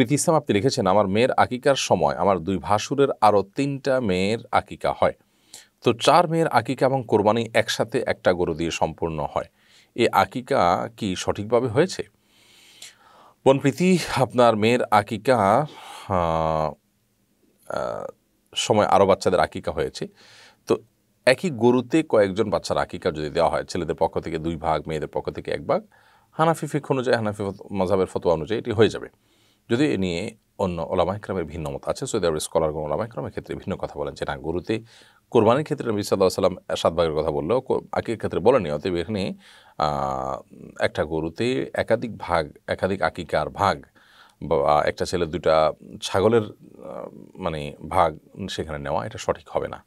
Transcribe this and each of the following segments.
প্রীতি ইসলাম আপনি লিখেছেন আমার মেয়ের আকিকার সময় আমার দুই ভাসুরের আরও তিনটা মেয়ের আকিকা হয় তো চার মেয়ের আকিকা এবং কোরবানি একসাথে একটা গরু দিয়ে সম্পূর্ণ হয় এ আকিকা কি সঠিকভাবে হয়েছে বোন প্রীতি আপনার মেয়ের আকিকা সময় আরও বাচ্চাদের আকিকা হয়েছে তো একই গরুতে কয়েকজন বাচ্চার আকিকা যদি দেওয়া হয় ছেলেদের পক্ষ থেকে দুই ভাগ মেয়েদের পক্ষ থেকে এক ভাগ হানাফি ফিক অনুযায়ী হানাফি মজাবের ফতোয়া অনুযায়ী এটি হয়ে যাবে যদিও এ নিয়ে অন্য ওলামাহিক্রামের ভিন্ন মত আছে সৌদি আরবের স্কলারগণ ওলামাহিক্রামের ক্ষেত্রে ভিন্ন কথা বলেন যে না গরুতে কোরবানির ক্ষেত্রে নবী সাল্লাহ সাল্লাম সাত ভাগের কথা বললেও আকির ক্ষেত্রে বলেনি অতএব এখানে একটা গরুতে একাধিক ভাগ একাধিক আকিকার ভাগ বা একটা ছেলে দুটা ছাগলের মানে ভাগ সেখানে নেওয়া এটা সঠিক হবে না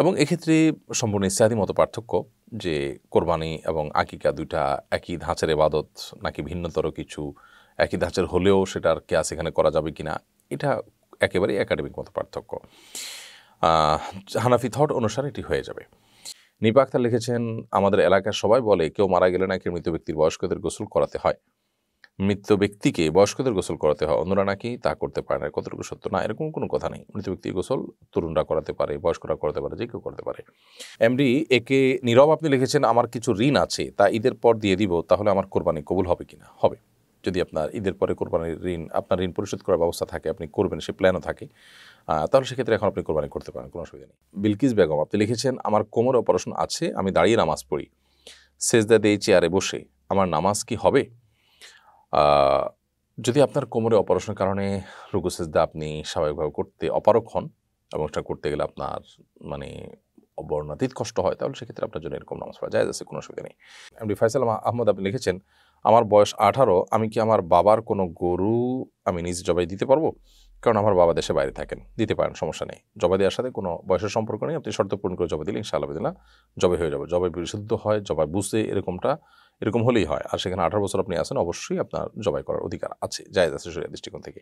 এবং এক্ষেত্রে সম্পূর্ণ ইস্তাদি মতো পার্থক্য যে কোরবানি এবং আকিকা দুটা একই ধাঁচের এবাদত নাকি ভিন্নতর কিছু একই ধাঁচের হলেও সেটা আর কেস এখানে করা যাবে কি না এটা একেবারেই একাডেমিক মতো পার্থক্য হানাফি থট অনুসারে এটি হয়ে যাবে নিপাক্তা লিখেছেন আমাদের এলাকার সবাই বলে কেউ মারা গেলে নাকি মৃত ব্যক্তির বয়স্কদের গোসল করাতে হয় মৃত ব্যক্তিকে বয়স্কদের গোসল করাতে হয় অন্যরা নাকি তা করতে পারে না কতটুকু সত্য না এরকম কোনো কথা নেই মৃত ব্যক্তির গোসল তরুণরা করাতে পারে বয়স্করা করতে পারে যে কেউ করতে পারে এমডি একে নীরব আপনি লিখেছেন আমার কিছু ঋণ আছে তা ঈদের পর দিয়ে দিব তাহলে আমার কোরবানি কবুল হবে কিনা হবে যদি আপনার ঈদের পরে কোরবানির ঋণ আপনার ঋণ পরিশোধ করার ব্যবস্থা থাকে আপনি করবেন সে প্ল্যানও থাকে তাহলে সেক্ষেত্রে এখন আপনি কোরবানি করতে পারেন কোনো অসুবিধা নেই বিলকিস বেগম আপনি লিখেছেন আমার কোমর অপারেশন আছে আমি দাঁড়িয়ে নামাজ পড়ি সেজদা দিয়ে চেয়ারে বসে আমার নামাজ কি হবে যদি আপনার কোমরে অপারেশনের কারণে রুগু সেজদা আপনি স্বাভাবিকভাবে করতে অপারক হন এবং সেটা করতে গেলে আপনার মানে বর্ণাতীত কষ্ট হয় তাহলে সেক্ষেত্রে আপনার জন্য এরকম নামাজ পড়া যায় আছে কোনো অসুবিধা নেই এমডি ফাইসাল আহমদ আপনি লিখেছেন আমার বয়স আঠারো আমি কি আমার বাবার কোনো গরু আমি নিজ জবাই দিতে পারবো কারণ আমার বাবা দেশে বাইরে থাকেন দিতে পারেন সমস্যা নেই জবা দেওয়ার সাথে কোনো বয়সের সম্পর্ক নেই আপনি শর্ত পূরণ করে জবা দিলে ইনশাআল্লাহ দিলা জবাই হয়ে যাবে জবাই বিশুদ্ধ হয় জবাই বুঝতে এরকমটা এরকম হলেই হয় আর সেখানে আঠারো বছর আপনি আসেন অবশ্যই আপনার জবাই করার অধিকার আছে যায় আছে সরিয়া দৃষ্টিকোণ থেকে